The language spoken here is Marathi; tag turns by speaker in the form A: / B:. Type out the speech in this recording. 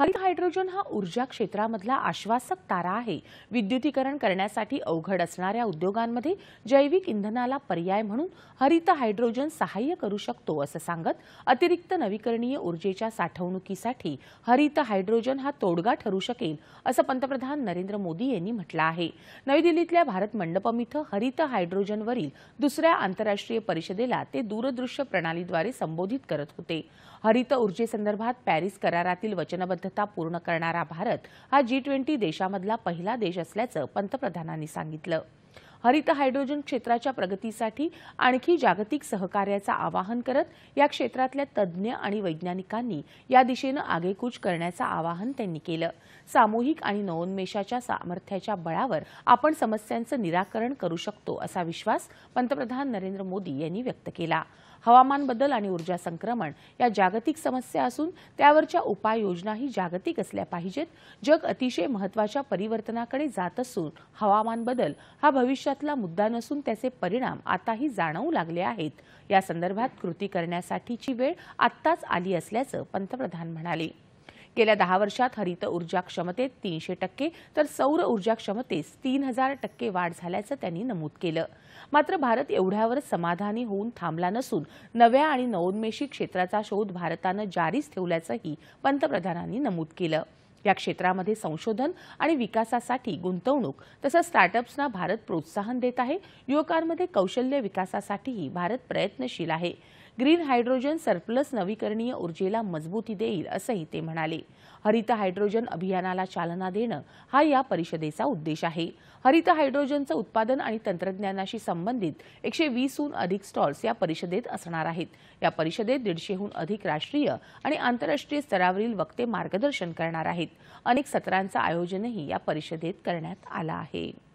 A: हरित हायड्रोजन हा ऊर्जा क्षेत्रामधला आश्वासक तारा आहे विद्युतीकरण करण्यासाठी अवघड असणाऱ्या उद्योगांमध्ये जैविक इंधनाला पर्याय म्हणून हरित हायड्रोजन सहाय्य करू शकतो असं सांगत अतिरिक्त नवीकरणीय ऊर्जेच्या साठवणुकीसाठी हरित हायड्रोजन हा तोडगा ठरू शकेल असं पंतप्रधान नरेंद्र मोदी यांनी म्हटलं आहे नवी दिल्लीतल्या भारत मंडपम इथं हरित हायड्रोजनवरील दुसऱ्या आंतरराष्ट्रीय परिषदेला ते दूरदृश्य प्रणालीद्वारे संबोधित करत होते हरित ऊर्जेसंदर्भात पॅरिस करारातील वचनबद्ध पूर्ण करणारा भारत हा जी ट्वेंटी देशामधला पहिला देश असल्याचं पंतप्रधानांनी सांगितलं हरित हायड्रोजन क्षेत्राच्या प्रगतीसाठी आणखी जागतिक सहकार्याचं आवाहन करत या क्षेत्रातल्या तज्ज्ञ आणि वैज्ञानिकांनी या दिशेनं आगेकूच करण्याचं आवाहन त्यांनी केलं सामूहिक आणि नवोन्मेषाच्या सामर्थ्याच्या बळावर आपण समस्यांचं निराकरण करू शकतो असा विश्वास पंतप्रधान नरेंद्र मोदी यांनी व्यक्त केला हवामान बदल आणि ऊर्जा संक्रमण या जागतिक समस्या असून त्यावरच्या उपाययोजनाही जागतिक असल्या पाहिजेत जग अतिशय महत्वाच्या परिवर्तनाकडे जात असून हवामान बदल हा भविष्यातला मुद्दा नसून त्याचे परिणाम आताही जाणवू लागले आहेत या संदर्भात कृती करण्यासाठीची वेळ आत्ताच आली असल्याचं पंतप्रधान म्हणाले गेल्या दहा वर्षात हरित ऊर्जा क्षमतेत तीनशे टक्के तर सौर ऊर्जा क्षमतेस तीन हजार टक्के वाढ झाल्याचं त्यांनी नमूद केलं मात्र भारत एवढ्यावर समाधानी होऊन थांबला नसून नव्या आणि नवोन्मेषी क्षेत्राचा शोध भारतानं जारीच ठेवल्याचंही पंतप्रधानांनी नमूद केलं या क्षेत्रामध्ये संशोधन आणि विकासासाठी गुंतवणूक तसंच स्टार्टअप्सना भारत प्रोत्साहन देत आहे युवकांमध्ये कौशल्य विकासासाठीही भारत प्रयत्नशील आहे ग्रीन हायड्रोजन सरप्लस नवीकरणीय ऊर्जेला मजबूती देईल असंही ते म्हणाले हरित हायड्रोजन अभियानाला चालना देणं हा या परिषदेचा उद्देश आहे हरित हायड्रोजनचं उत्पादन आणि तंत्रज्ञानाशी संबंधित एकशे वीसहून अधिक स्टॉल्स या परिषदेत असणार आहेत या परिषदेत दीडशेहून अधिक राष्ट्रीय आणि आंतरराष्ट्रीय स्तरावरील वक्ते मार्गदर्शन करणार आहेत अनेक सत्रांचं आयोजनही या परिषदेत करण्यात आलं आहे